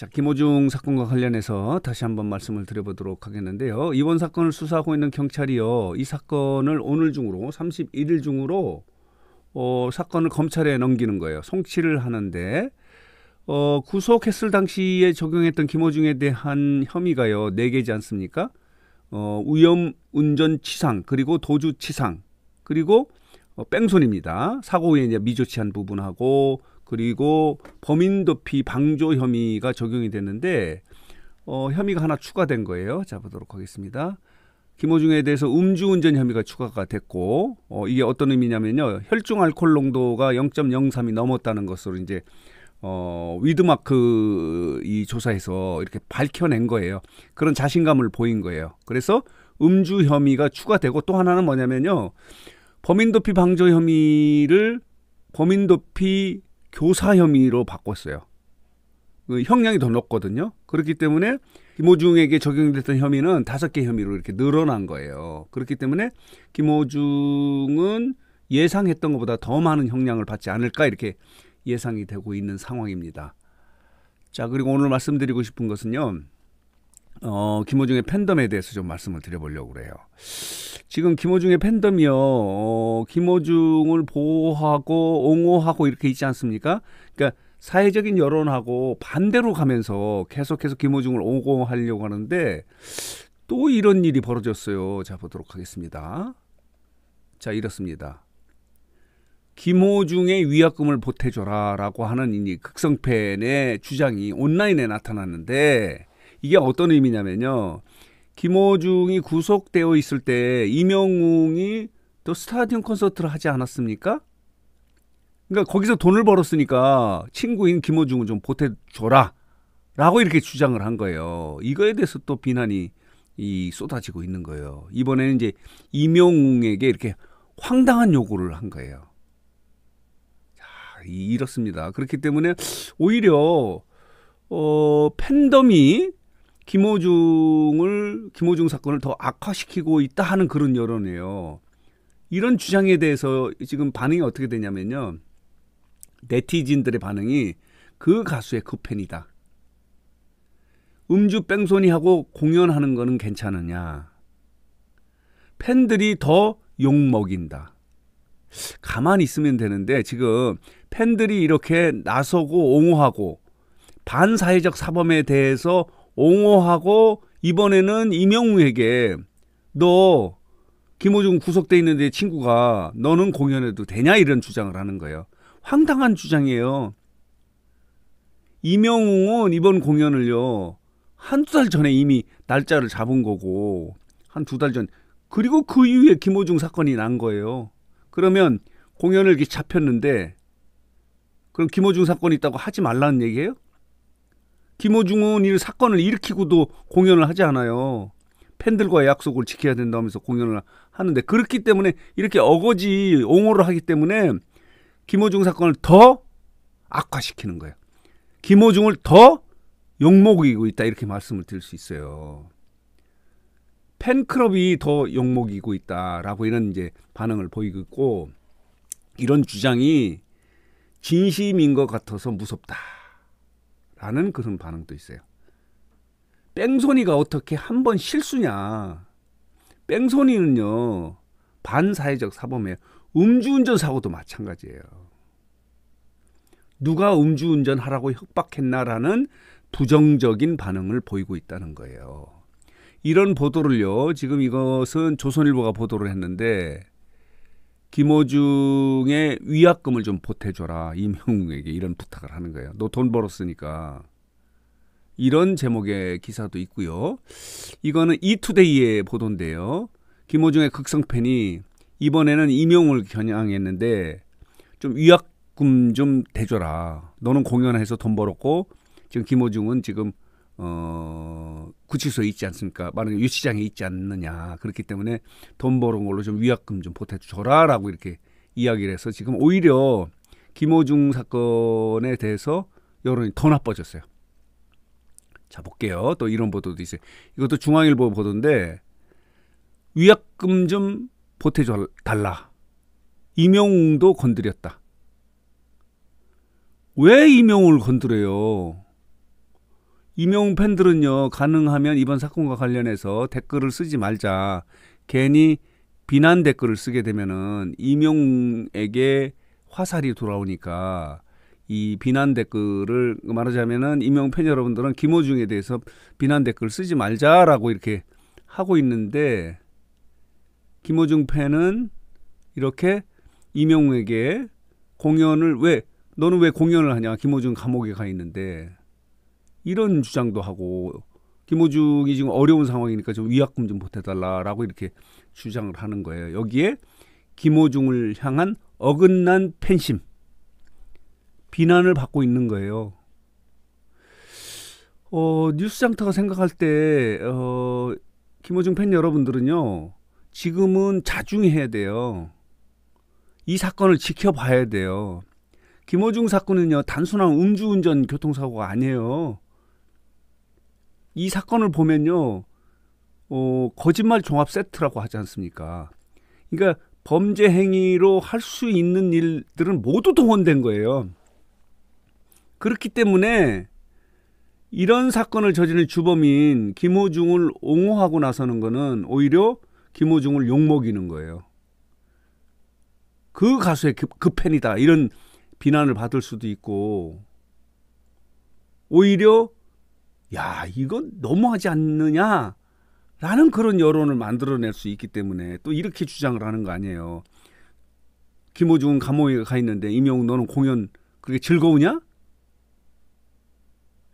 자, 김호중 사건과 관련해서 다시 한번 말씀을 드려보도록 하겠는데요. 이번 사건을 수사하고 있는 경찰이요. 이 사건을 오늘 중으로 31일 중으로 어, 사건을 검찰에 넘기는 거예요. 송치를 하는데 어, 구속했을 당시에 적용했던 김호중에 대한 혐의가요. 네 개지 않습니까? 어, 위험 운전 치상 그리고 도주 치상 그리고 어, 뺑소니입니다. 사고 후에 이제 미조치한 부분하고 그리고 범인 도피 방조 혐의가 적용이 됐는데 어, 혐의가 하나 추가된 거예요. 자 보도록 하겠습니다. 김호중에 대해서 음주운전 혐의가 추가가 됐고 어, 이게 어떤 의미냐면요 혈중 알코올 농도가 0.03이 넘었다는 것으로 이제 어, 위드마크 그, 이 조사에서 이렇게 밝혀낸 거예요. 그런 자신감을 보인 거예요. 그래서 음주 혐의가 추가되고 또 하나는 뭐냐면요. 범인 도피 방조 혐의를 범인 도피 교사 혐의로 바꿨어요. 그 형량이 더 높거든요. 그렇기 때문에 김호중에게 적용됐던 혐의는 다섯 개 혐의로 이렇게 늘어난 거예요. 그렇기 때문에 김호중은 예상했던 것보다 더 많은 형량을 받지 않을까 이렇게 예상이 되고 있는 상황입니다. 자, 그리고 오늘 말씀드리고 싶은 것은요. 어, 김호중의 팬덤에 대해서 좀 말씀을 드려보려고 그래요. 지금 김호중의 팬덤이요, 어, 김호중을 보호하고 옹호하고 이렇게 있지 않습니까? 그러니까 사회적인 여론하고 반대로 가면서 계속해서 김호중을 옹호하려고 하는데 또 이런 일이 벌어졌어요. 자, 보도록 하겠습니다. 자, 이렇습니다. 김호중의 위약금을 보태줘라 라고 하는 이 극성팬의 주장이 온라인에 나타났는데 이게 어떤 의미냐면요. 김호중이 구속되어 있을 때 이명웅이 또 스타디움 콘서트를 하지 않았습니까? 그러니까 거기서 돈을 벌었으니까 친구인 김호중은 좀 보태줘라. 라고 이렇게 주장을 한 거예요. 이거에 대해서 또 비난이 이 쏟아지고 있는 거예요. 이번에는 이제 이명웅에게 이렇게 황당한 요구를 한 거예요. 자, 이렇습니다. 그렇기 때문에 오히려 어, 팬덤이 김호중을 김호중 사건을 더 악화시키고 있다 하는 그런 여론이에요. 이런 주장에 대해서 지금 반응이 어떻게 되냐면요. 네티즌들의 반응이 그 가수의 그 팬이다. 음주 뺑소니하고 공연하는 거는 괜찮으냐. 팬들이 더 욕먹인다. 가만히 있으면 되는데 지금 팬들이 이렇게 나서고 옹호하고 반사회적 사범에 대해서 옹호하고 이번에는 이명웅에게너 김호중 구속돼 있는데 친구가 너는 공연해도 되냐 이런 주장을 하는 거예요. 황당한 주장이에요. 이명웅은 이번 공연을요 한두 달 전에 이미 날짜를 잡은 거고 한 두 달 전 그리고 그 이후에 김호중 사건이 난 거예요. 그러면 공연을 이렇게 잡혔는데 그럼 김호중 사건이 있다고 하지 말라는 얘기예요? 김호중은 이 사건을 일으키고도 공연을 하지 않아요. 팬들과의 약속을 지켜야 된다면서 공연을 하는데 그렇기 때문에 이렇게 어거지 옹호를 하기 때문에 김호중 사건을 더 악화시키는 거예요. 김호중을 더 욕먹이고 있다 이렇게 말씀을 드릴 수 있어요. 팬클럽이 더 욕먹이고 있다라고 이런 이제 반응을 보이고 있고 이런 주장이 진심인 것 같아서 무섭다. 라는 그런 반응도 있어요. 뺑소니가 어떻게 한 번 실수냐. 뺑소니는요, 반사회적 사범에 음주운전 사고도 마찬가지예요. 누가 음주운전 하라고 협박했나라는 부정적인 반응을 보이고 있다는 거예요. 이런 보도를요, 지금 이것은 조선일보가 보도를 했는데, 김호중의 위약금을 좀 보태줘라 임영웅에게 이런 부탁을 하는 거예요. 너 돈 벌었으니까 이런 제목의 기사도 있고요. 이거는 이투데이의 e 보도인데요. 김호중의 극성팬이 이번에는 임영웅을 겨냥했는데 좀 위약금 좀 대줘라. 너는 공연해서 돈 벌었고 지금 김호중은 지금 어, 구치소에 있지 않습니까? 만약에 유치장에 있지 않느냐. 그렇기 때문에 돈 버는 걸로 좀 위약금 좀 보태줘라 라고 이렇게 이야기를 해서 지금 오히려 김호중 사건에 대해서 여론이 더 나빠졌어요. 자, 볼게요. 또 이런 보도도 있어요. 이것도 중앙일보 보도인데 위약금 좀 보태줘 달라. 이명웅도 건드렸다. 왜 이명웅을 건드려요? 이명웅 팬들은요, 가능하면 이번 사건과 관련해서 댓글을 쓰지 말자. 괜히 비난 댓글을 쓰게 되면은 이명웅에게 화살이 돌아오니까 이 비난 댓글을 말하자면은 이명 팬 여러분들은 김호중에 대해서 비난 댓글 쓰지 말자라고 이렇게 하고 있는데 김호중 팬은 이렇게 이명웅에게 공연을 왜 너는 왜 공연을 하냐 김호중 감옥에 가 있는데 이런 주장도 하고 김호중이 지금 어려운 상황이니까 좀 위약금 좀 보태달라라고 이렇게 주장을 하는 거예요. 여기에 김호중을 향한 어긋난 팬심 비난을 받고 있는 거예요. 어, 뉴스장터가 생각할 때 어, 김호중 팬 여러분들은요 지금은 자중해야 돼요. 이 사건을 지켜봐야 돼요. 김호중 사건은요 단순한 음주운전 교통사고가 아니에요. 이 사건을 보면요, 어, 거짓말 종합 세트라고 하지 않습니까? 그러니까 범죄 행위로 할 수 있는 일들은 모두 동원된 거예요. 그렇기 때문에 이런 사건을 저지른 주범인 김호중을 옹호하고 나서는 거는 오히려 김호중을 욕먹이는 거예요. 그 가수의 그, 그 팬이다. 이런 비난을 받을 수도 있고, 오히려 야, 이건 너무하지 않느냐? 라는 그런 여론을 만들어낼 수 있기 때문에 또 이렇게 주장을 하는 거 아니에요. 김호중 감옥에 가 있는데 임영웅 너는 공연 그게 즐거우냐?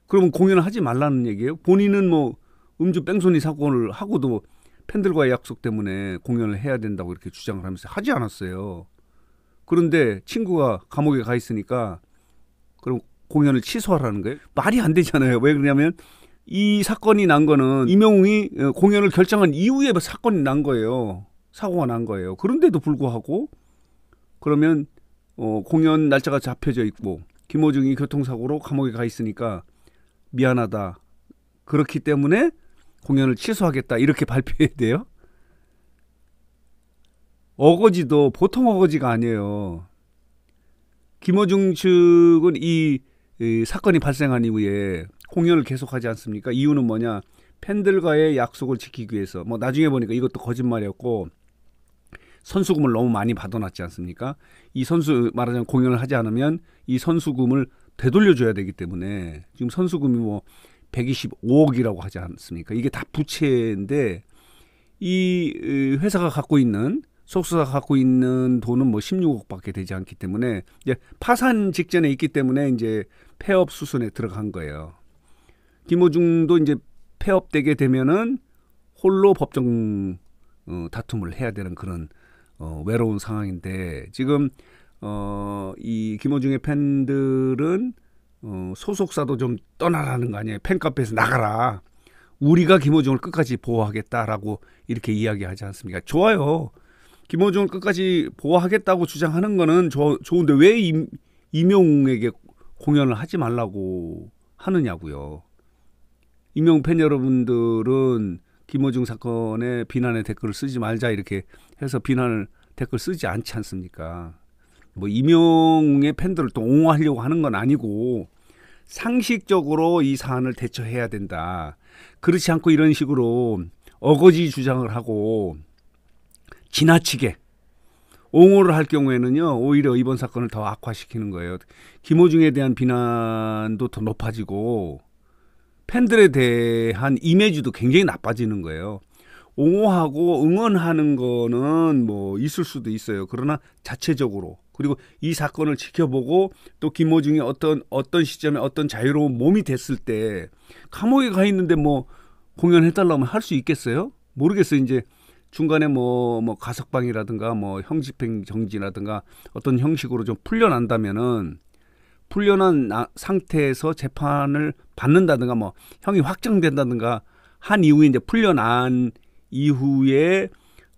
그러면 공연을 하지 말라는 얘기예요. 본인은 뭐 음주 뺑소니 사건을 하고도 뭐 팬들과의 약속 때문에 공연을 해야 된다고 이렇게 주장을 하면서 하지 않았어요. 그런데 친구가 감옥에 가 있으니까 그럼 공연을 취소하라는 거예요. 말이 안 되잖아요. 왜 그러냐면 이 사건이 난 거는 이명웅이 어, 공연을 결정한 이후에 사건이 난 거예요. 사고가 난 거예요. 그런데도 불구하고 그러면 어, 공연 날짜가 잡혀져 있고 김호중이 교통사고로 감옥에 가 있으니까 미안하다. 그렇기 때문에 공연을 취소하겠다 이렇게 발표해야 돼요. 어거지도 보통 어거지가 아니에요. 김호중 측은 이이 사건이 발생한 이후에 공연을 계속하지 않습니까? 이유는 뭐냐? 팬들과의 약속을 지키기 위해서. 뭐 나중에 보니까 이것도 거짓말이었고 선수금을 너무 많이 받아놨지 않습니까? 이 선수 말하자면 공연을 하지 않으면 이 선수금을 되돌려줘야 되기 때문에 지금 선수금이 뭐 125억이라고 하지 않습니까? 이게 다 부채인데 이 회사가 갖고 있는 속수사가 갖고 있는 돈은 뭐 16억밖에 되지 않기 때문에 이제 파산 직전에 있기 때문에 이제 폐업 수순에 들어간 거예요. 김호중도 이제 폐업되게 되면은 홀로 법정 어, 다툼을 해야 되는 그런 어, 외로운 상황인데 지금 어, 이 김호중의 팬들은 어, 소속사도 좀 떠나라는 거 아니에요? 팬카페에서 나가라. 우리가 김호중을 끝까지 보호하겠다라고 이렇게 이야기하지 않습니까? 좋아요. 김호중을 끝까지 보호하겠다고 주장하는 거는 조, 좋은데 왜 임, 임용에게 공연을 하지 말라고 하느냐고요. 임용 팬 여러분들은 김호중 사건에 비난의 댓글을 쓰지 말자 이렇게 해서 비난을 댓글 쓰지 않지 않습니까? 뭐 임용의 팬들을 또 옹호하려고 하는 건 아니고 상식적으로 이 사안을 대처해야 된다. 그렇지 않고 이런 식으로 어거지 주장을 하고 지나치게 옹호를 할 경우에는요 오히려 이번 사건을 더 악화시키는 거예요. 김호중에 대한 비난도 더 높아지고 팬들에 대한 이미지도 굉장히 나빠지는 거예요. 옹호하고 응원하는 거는 뭐 있을 수도 있어요. 그러나 자체적으로 그리고 이 사건을 지켜보고 또 김호중이 어떤 어떤 시점에 어떤 자유로운 몸이 됐을 때 감옥에 가 있는데 뭐 공연해달라면 하할수 있겠어요? 모르겠어요. 이제 중간에 뭐뭐 뭐 가석방이라든가 뭐 형집행 정지라든가 어떤 형식으로 좀 풀려난다면은 풀려난 상태에서 재판을 받는다든가 뭐 형이 확정된다든가 한 이후에 이제 풀려난 이후에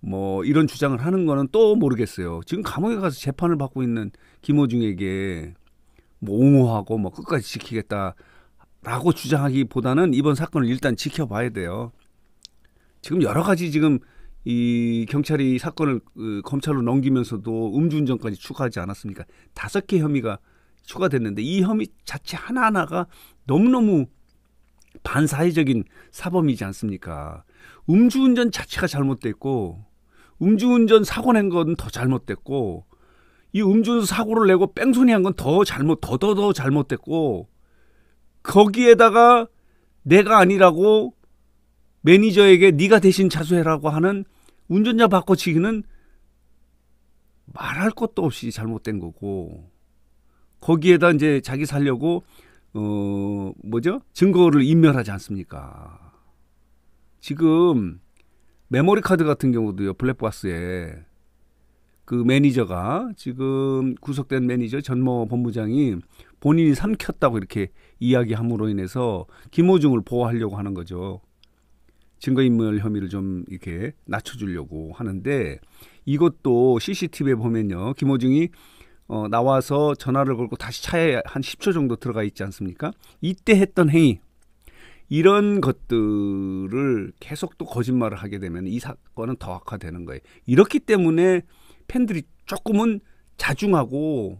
뭐 이런 주장을 하는 거는 또 모르겠어요. 지금 감옥에 가서 재판을 받고 있는 김호중에게 뭐 옹호하고 뭐 끝까지 지키겠다라고 주장하기보다는 이번 사건을 일단 지켜봐야 돼요. 지금 여러 가지 지금 이 경찰이 사건을 그, 검찰로 넘기면서도 음주운전까지 추가하지 않았습니까? 다섯 개 혐의가 추가됐는데 이 혐의 자체 하나하나가 너무너무 반사회적인 사범이지 않습니까? 음주운전 자체가 잘못됐고 음주운전 사고 낸 건 더 잘못됐고 이 음주운전 사고를 내고 뺑소니 한 건 더 잘못 더더더 더 잘못됐고 거기에다가 내가 아니라고 매니저에게 네가 대신 자수해라고 하는 운전자 바꿔치기는 말할 것도 없이 잘못된 거고 거기에다 이제 자기 살려고 어 뭐죠 증거를 인멸하지 않습니까? 지금 메모리 카드 같은 경우도요 블랙박스에 그 매니저가 지금 구속된 매니저 전모 본부장이 본인이 삼켰다고 이렇게 이야기함으로 인해서 김호중을 보호하려고 하는 거죠. 증거인멸 혐의를 좀 이렇게 낮춰주려고 하는데 이것도 CCTV에 보면요. 김호중이 어, 나와서 전화를 걸고 다시 차에 한 10초 정도 들어가 있지 않습니까? 이때 했던 행위, 이런 것들을 계속 또 거짓말을 하게 되면 이 사건은 더 악화되는 거예요. 이렇기 때문에 팬들이 조금은 자중하고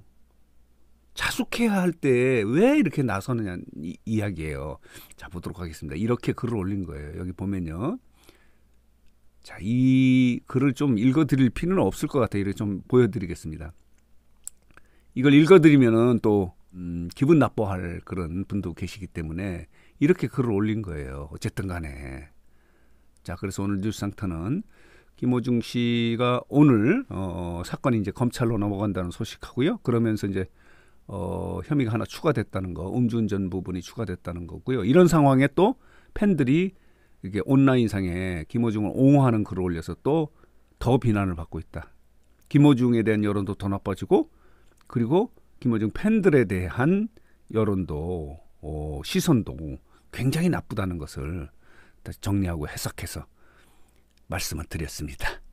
자숙해야 할 때 왜 이렇게 나서느냐 이, 야기예요자 보도록 하겠습니다. 이렇게 글을 올린 거예요. 여기 보면요. 자, 이 글을 좀 읽어드릴 필요는 없을 것 같아요. 이렇게 좀 보여드리겠습니다. 이걸 읽어드리면은 또 음, 기분 나빠할 그런 분도 계시기 때문에 이렇게 글을 올린 거예요. 어쨌든 간에. 자, 그래서 오늘 뉴스 상터는 김호중 씨가 오늘 어, 어, 사건이 이제 검찰로 넘어간다는 소식하고요. 그러면서 이제 어, 혐의가 하나 추가됐다는 거, 음주운전 부분이 추가됐다는 거고요. 이런 상황에 또 팬들이 이게 온라인상에 김호중을 옹호하는 글을 올려서 또 더 비난을 받고 있다. 김호중에 대한 여론도 더 나빠지고 그리고 김호중 팬들에 대한 여론도 어, 시선도 굉장히 나쁘다는 것을 다시 정리하고 해석해서 말씀을 드렸습니다.